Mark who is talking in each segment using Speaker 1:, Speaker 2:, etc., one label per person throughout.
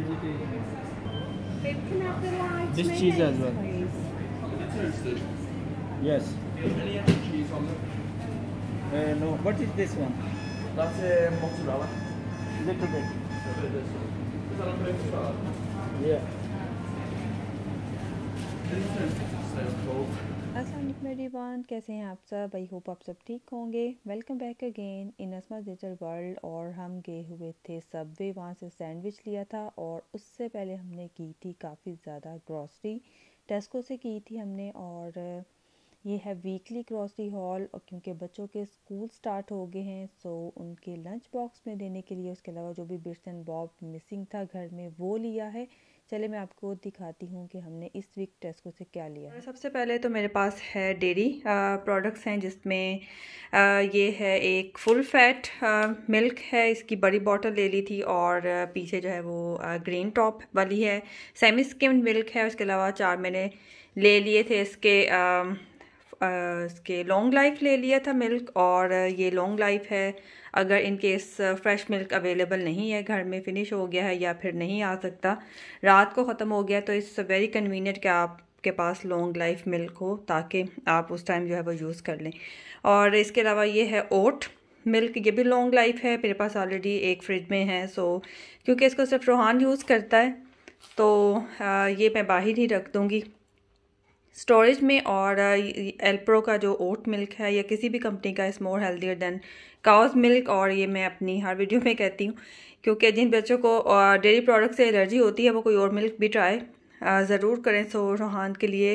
Speaker 1: vegetarian. can This cheese as well. Please? Yes. Any cheese on Uh, no. What is this one? That's a uh, mozzarella. Little bit. Is that a Yeah. This is so cold. असलम everyone कैसे हैं आप सब I hope आप सब ठीक होंगे welcome back again in Asma digital world और हम गए हुए थे सब वे वहाँ से सैंडविच लिया था और उससे पहले हमने की थी काफ़ी ज़्यादा ग्रॉसरी टेस्को से की थी हमने और ये है वीकली ग्रॉसरी हॉल और क्योंकि बच्चों के स्कूल स्टार्ट हो गए हैं सो उनके लंच बॉक्स में देने के लिए उसके अलावा जो भी बिट्स एंड बॉब मिसिंग था घर में वो लिया है चले मैं आपको दिखाती हूँ कि हमने इस वीक टेस्को से क्या लिया सबसे पहले तो मेरे पास है डेरी प्रोडक्ट्स हैं जिसमें ये है एक फुल फैट मिल्क है इसकी बड़ी बॉटल ले ली थी और पीछे जो है वो आ, ग्रीन टॉप वाली है सेमी स्किम्ड मिल्क है उसके अलावा चार मैंने ले लिए थे इसके आ, इसके लॉन्ग लाइफ ले लिया था मिल्क और ये लॉन्ग लाइफ है अगर in case fresh milk available नहीं है घर में फिनिश हो गया है या फिर नहीं आ सकता रात को ख़त्म हो गया तो इट्स वेरी कन्वीनियंट कि आपके पास लॉन्ग लाइफ मिल्क हो ताकि आप उस टाइम जो है वो यूज़ कर लें और इसके अलावा ये है ओट मिल्क ये भी लॉन्ग लाइफ है मेरे पास ऑलरेडी एक फ्रिज में है सो क्योंकि इसको सिर्फ रूहान यूज़ करता है तो ये मैं बाहर ही रख दूँगी स्टोरेज में और एल्प्रो का जो ओट मिल्क है या किसी भी कंपनी का is more healthier than cow's milk और ये मैं अपनी हर वीडियो में कहती हूँ क्योंकि जिन बच्चों को डेयरी प्रोडक्ट से एलर्जी होती है वो कोई और मिल्क भी ट्राई ज़रूर करें सो रोहान के लिए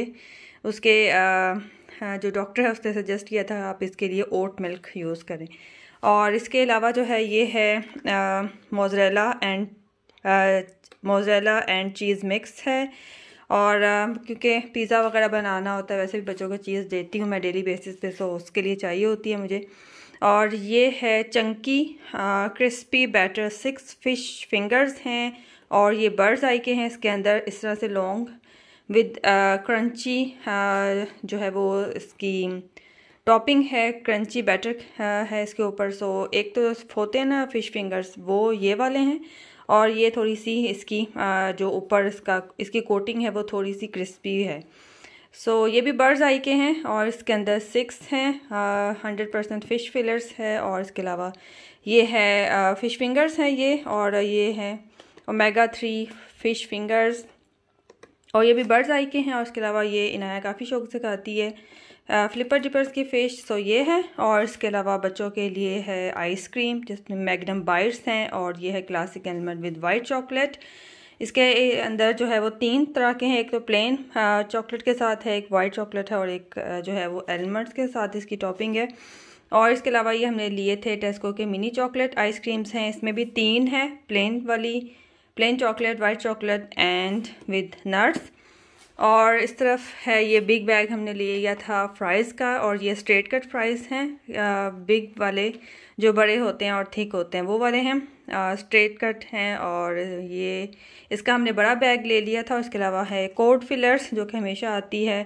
Speaker 1: उसके जो डॉक्टर है उसने सजेस्ट किया था आप इसके लिए ओट मिल्क यूज़ करें और इसके अलावा जो है ये है mozzarella and mozzarella and cheese mix है और क्योंकि पिज़्ज़ा वगैरह बनाना होता है वैसे भी बच्चों को चीज़ देती हूँ मैं डेली बेसिस पे सो उसके लिए चाहिए होती है मुझे और ये है chunky crispy batter six fish fingers हैं और ये बर्ड्स आई के हैं इसके अंदर इस तरह से लॉन्ग विद क्रंची जो है वो इसकी टॉपिंग है क्रंची बैटर है इसके ऊपर सो एक तो होते हैं ना फ़िश फिंगर्स वो ये वाले हैं और ये थोड़ी सी इसकी जो ऊपर इसका इसकी कोटिंग है वो थोड़ी सी क्रिस्पी है सो so, ये भी बर्ड्स आई के हैं और इसके अंदर सिक्स हैं हंड्रेड परसेंट फ़िश फिलर्स है और इसके अलावा ये है फ़िश फिंगर्स हैं ये और ये हैं ओमेगा थ्री फ़िश फिंगर्स और ये भी बर्ड्स आई के हैं और इसके अलावा ये इनाया काफ़ी शौक से खाती है आ, फ्लिपर डिपर्स की फ़िश सो ये है और इसके अलावा बच्चों के लिए है आइसक्रीम जिसमें मैगनम बाइट्स हैं और ये है classic almond with white chocolate इसके अंदर जो है वो तीन तरह के हैं एक तो प्लेन चॉकलेट के साथ है एक वाइट चॉकलेट है और एक जो है वो एलमंड्स के साथ इसकी टॉपिंग है और इसके अलावा ये हमने लिए थे टेस्को के मिनी चॉकलेट आइसक्रीम्स हैं इसमें भी तीन है प्लेन वाली plain chocolate white chocolate and with nuts और इस तरफ है ये बिग बैग हमने ले लिया था फ्राइज़ का और ये स्ट्रेट कट फ्राइज़ हैं बिग वाले जो बड़े होते हैं और थिक होते हैं वो वाले हैं स्ट्रेट कट हैं और ये इसका हमने बड़ा बैग ले लिया था उसके अलावा है कोट फिलर्स जो कि हमेशा आती है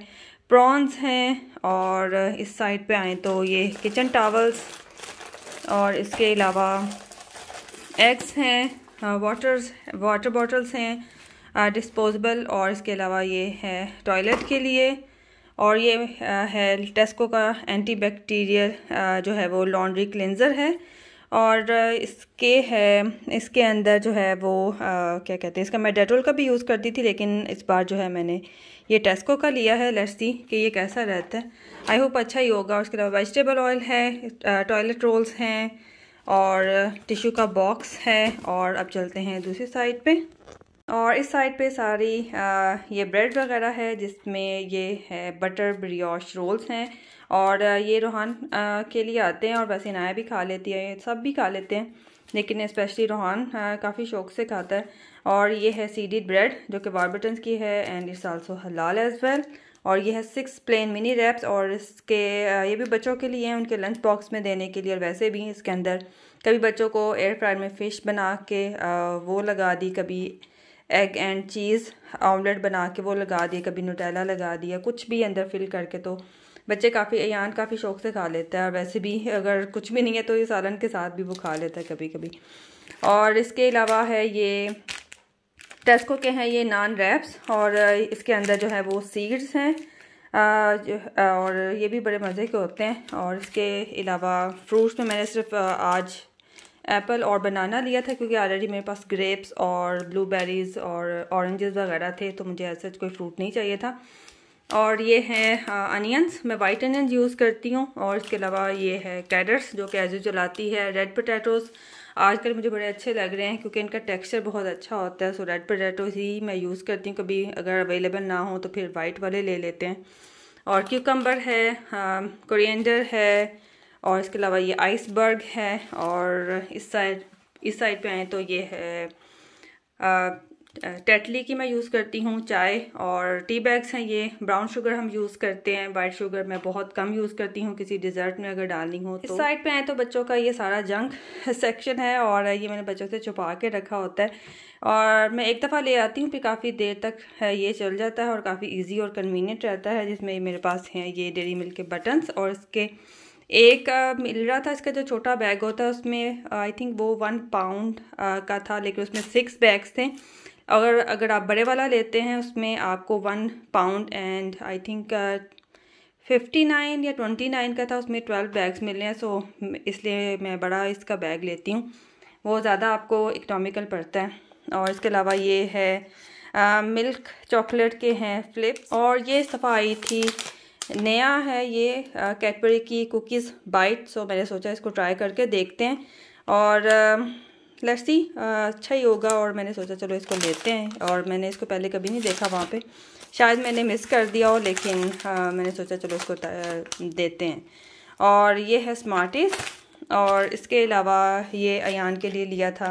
Speaker 1: प्रॉन्स हैं और इस साइड पे आए तो ये किचन टावल्स और इसके अलावा एग्स हैं वाटर वाटर बॉटल्स हैं डिस्पोजेबल uh, और इसके अलावा ये है टॉयलेट के लिए और ये uh, है टेस्को का एंटीबैक्टीरियल uh, जो है वो लॉन्ड्री क्लिनज़र है और इसके है इसके अंदर जो है वो आ, क्या कहते हैं इसका मैं डेटोल का भी यूज़ करती थी लेकिन इस बार जो है मैंने ये टेस्को का लिया है लस्सी कि ये कैसा रहता है आई होप अच्छा ही होगा उसके अलावा वेजिटेबल ऑयल है टॉयलेट रोल्स हैं और टिश्यू का बॉक्स है और अब चलते हैं दूसरी साइड पे और इस साइड पे सारी आ, ये ब्रेड वगैरह है जिसमें ये है बटर ब्रियोश रोल्स हैं और ये रोहान आ, के लिए आते हैं और वैसे नाया भी खा लेती है सब भी खा लेते हैं लेकिन स्पेशली रोहान काफ़ी शौक से खाता है और ये है सीडी ब्रेड जो कि वारबटन्स की है and it's also halal as well और ये है सिक्स प्लेन मिनी रैप्स और इसके ये भी बच्चों के लिए हैं उनके लंच बॉक्स में देने के लिए और वैसे भी इसके अंदर कभी बच्चों को एयर फ्रायर में फ़िश बना के वो लगा दी कभी एग एंड चीज़ ऑमलेट बना के वो लगा दिए कभी नोटेला लगा दिया कुछ भी अंदर फिल करके तो बच्चे काफ़ी अयान काफ़ी शौक से खा लेता है और वैसे भी अगर कुछ भी नहीं है तो ये सालन के साथ भी वो खा लेता है कभी कभी और इसके अलावा है ये टेस्को के हैं ये नान रैप्स और uh, इसके अंदर जो है वो सीड्स हैं uh, uh, और ये भी बड़े मज़े के होते हैं और इसके अलावा फ्रूट्स में मैंने सिर्फ आज एप्पल और बनाना लिया था क्योंकि ऑलरेडी मेरे पास ग्रेप्स और ब्लूबेरीज़ और ऑरेंजेस वगैरह थे तो मुझे ऐसा कोई फ्रूट नहीं चाहिए था और ये है अनियंस मैं वाइट अनियंस यूज़ करती हूँ और इसके अलावा ये है कैडर्स जो कि एजू लाती है रेड पोटैटोज़ आजकल मुझे बड़े अच्छे लग रहे हैं क्योंकि इनका टेक्सचर बहुत अच्छा होता है सो रेड पोटैटोज़ ही मैं यूज़ करती हूँ कभी अगर अवेलेबल ना हो तो फिर वाइट वाले ले लेते हैं और क्यूकम्बर है कोरिएंडर है और इसके अलावा ये आइसबर्ग है और इस साइड इस साइड पर आएँ तो ये है टेटली की मैं यूज़ करती हूँ चाय और टी बैग्स हैं ये ब्राउन शुगर हम यूज़ करते हैं वाइट शुगर मैं बहुत कम यूज़ करती हूँ किसी डिज़र्ट में अगर डालनी हो तो इस साइड पे आए तो बच्चों का ये सारा जंक सेक्शन है और ये मैंने बच्चों से छुपा के रखा होता है और मैं एक दफ़ा ले आती हूँ फिर काफ़ी देर तक ये चल जाता है और काफ़ी ईजी और कन्वीनियंट रहता है जिसमें मेरे पास हैं ये डेरी मिल्क के बटन्स और इसके एक मिल रहा था इसका जो छोटा बैग होता है उसमें आई थिंक वो वन पाउंड का था लेकिन उसमें सिक्स बैग्स थे और अगर आप बड़े वाला लेते हैं उसमें आपको one pound and I think fifty nine या ट्वेंटी नाइन का था उसमें ट्वेल्व बैग्स मिल रहे हैं सो इसलिए मैं बड़ा इसका बैग लेती हूँ वो ज़्यादा आपको इकनॉमिकल पड़ता है और इसके अलावा ये है आ, मिल्क चॉकलेट के हैं फ्लिप और ये सफ़ा आई थी नया है ये कैटबरी uh, की कुकीज़ बाइट सो मैंने सोचा इसको ट्राई करके देखते हैं और आ, um, लस्सी uh, अच्छा ही होगा और मैंने सोचा चलो इसको लेते हैं और मैंने इसको पहले कभी नहीं देखा वहाँ पे शायद मैंने मिस कर दिया हो लेकिन आ, uh, मैंने सोचा चलो इसको uh, देते हैं और ये है स्मार्टिस और इसके अलावा ये अन के लिए लिया था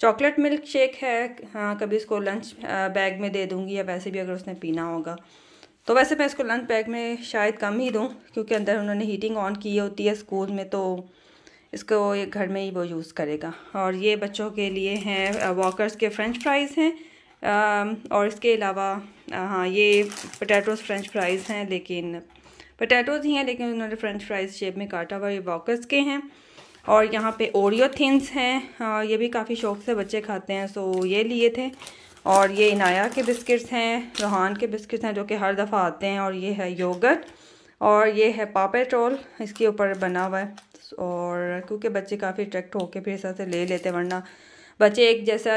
Speaker 1: चॉकलेट मिल्क शेक है हाँ कभी इसको लंच बैग में दे दूँगी या वैसे भी अगर उसने पीना होगा तो वैसे मैं इसको लंच बैग में शायद कम ही दूँ क्योंकि अंदर उन्होंने हीटिंग ऑन की होती है स्कूल में तो इसको वो ये घर में ही वो यूज़ करेगा और ये बच्चों के लिए हैं वॉकर्स के फ़्रेंच फ्राइज़ हैं और इसके अलावा हाँ ये पटैटोज़ फ़्रेंच फ्राइज़ हैं लेकिन पटैटोज़ ही हैं लेकिन उन्होंने फ़्रेंच फ्राइज़ शेप में काटा हुआ ये वॉकर्स के हैं और यहाँ पे ओरियो थिंस हैं ये भी काफ़ी शौक से बच्चे खाते हैं सो ये लिए थे और ये इनाया के बिस्किट्स हैं रोहान के बिस्किट्स हैं जो कि हर दफ़ा आते हैं और ये है योगर्ट और ये है पापेट्रोल इसके ऊपर बना हुआ है और क्योंकि बच्चे काफ़ी अट्रैक्ट होकर फिर इस तरह से ले लेते हैं वरना बच्चे एक जैसा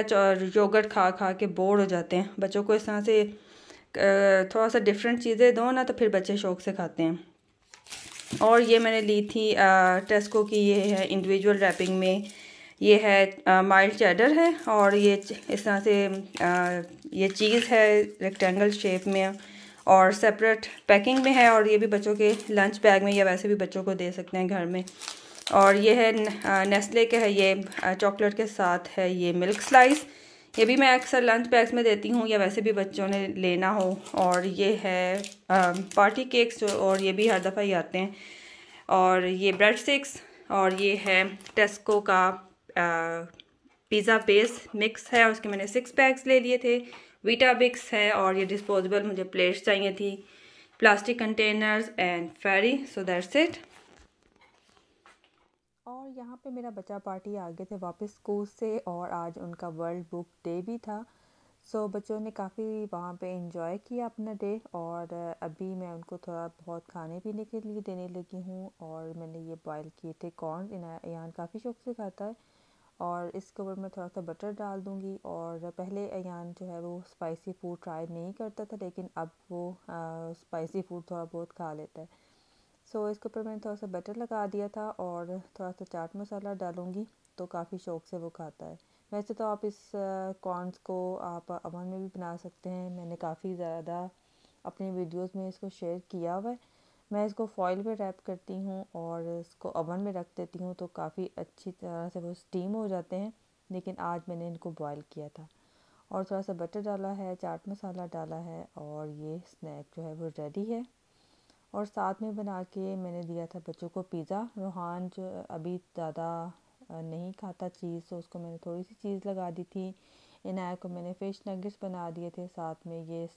Speaker 1: योगर्ट खा खा के बोर हो जाते हैं बच्चों को इस तरह से थोड़ा सा डिफरेंट चीज़ें दो ना तो फिर बच्चे शौक से खाते हैं और ये मैंने ली थी टेस्को की ये है इंडिविजुअल रैपिंग में ये है माइल्ड चैडर है और ये इस तरह से आ, ये चीज़ है रेक्टेंगल शेप में और सेपरेट पैकिंग में है और ये भी बच्चों के लंच बैग में या वैसे भी बच्चों को दे सकते हैं घर में और ये है नेस्ले के है ये चॉकलेट के साथ है ये मिल्क स्लाइस ये भी मैं अक्सर लंच बैग्स में देती हूँ या वैसे भी बच्चों ने लेना हो और ये है पार्टी केक्स और ये भी हर दफ़ा ही आते हैं और ये ब्रेड स्टिक्स और ये है टेस्को का पिज़्ज़ा बेस मिक्स है उसके मैंने सिक्स पैक्स ले लिए थे वीटाबिक्स है और ये डिस्पोजेबल मुझे प्लेट्स चाहिए थी plastic containers and Fairy so that's it और यहाँ पे मेरा बच्चा पार्टी आ गए थे वापस स्कूल से और आज उनका वर्ल्ड बुक डे भी था सो so, बच्चों ने काफ़ी वहाँ पे इंजॉय किया अपना डे और अभी मैं उनको थोड़ा बहुत खाने पीने के लिए देने लगी हूँ और मैंने ये बॉयल किए थे कॉर्न यहाँ काफ़ी शौक से खाता है और इसके ऊपर मैं थोड़ा सा बटर डाल दूँगी और पहले अयान जो है वो स्पाइसी फूड ट्राई नहीं करता था लेकिन अब वो स्पाइसी फूड थोड़ा बहुत खा लेता है सो so, इसके ऊपर मैंने थोड़ा सा बटर लगा दिया था और थोड़ा सा चाट मसाला डालूँगी तो काफ़ी शौक़ से वो खाता है वैसे तो आप इस कॉर्नस को आप अवन में भी बना सकते हैं मैंने काफ़ी ज़्यादा अपनी वीडियोज़ में इसको शेयर किया हुआ है मैं इसको फॉइल पे रैप करती हूँ और इसको ओवन में रख देती हूँ तो काफ़ी अच्छी तरह से वो स्टीम हो जाते हैं लेकिन आज मैंने इनको बॉईल किया था और थोड़ा सा बटर डाला है चाट मसाला डाला है और ये स्नैक जो है वो रेडी है और साथ में बना के मैंने दिया था बच्चों को पिज़्ज़ा रूहान जो अभी ज़्यादा नहीं खाता चीज़ तो उसको मैंने थोड़ी सी चीज़ लगा दी थी इनाया को मैंने फ़िश नगेट्स बना दिए थे साथ में ये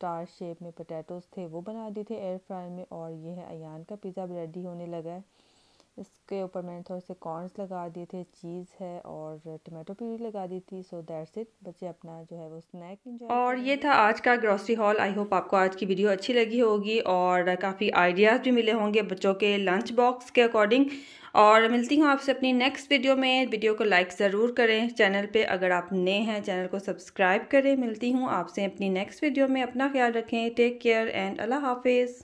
Speaker 1: स्टार शेप में पोटैटोस थे वो बना दिए थे एयर फ्रायर में और ये है अयान का पिज़्ज़ा भी रेडी होने लगा है इसके ऊपर मैंने थोड़े से कॉर्नस लगा दिए थे चीज़ है और टमाटो प्यूरी लगा दी थी सो दैट्स इट बच्चे अपना जो है वो स्नैक इंजॉय और ये था आज का ग्रॉसरी हॉल आई होप आपको आज की वीडियो अच्छी लगी होगी और काफ़ी आइडियाज़ भी मिले होंगे बच्चों के लंच बॉक्स के अकॉर्डिंग और मिलती हूँ आपसे अपनी नेक्स्ट वीडियो में वीडियो को लाइक ज़रूर करें चैनल पे अगर आप नए हैं चैनल को सब्सक्राइब करें मिलती हूँ आपसे अपनी नेक्स्ट वीडियो में अपना ख्याल रखें टेक केयर एंड अल्लाह हाफिज़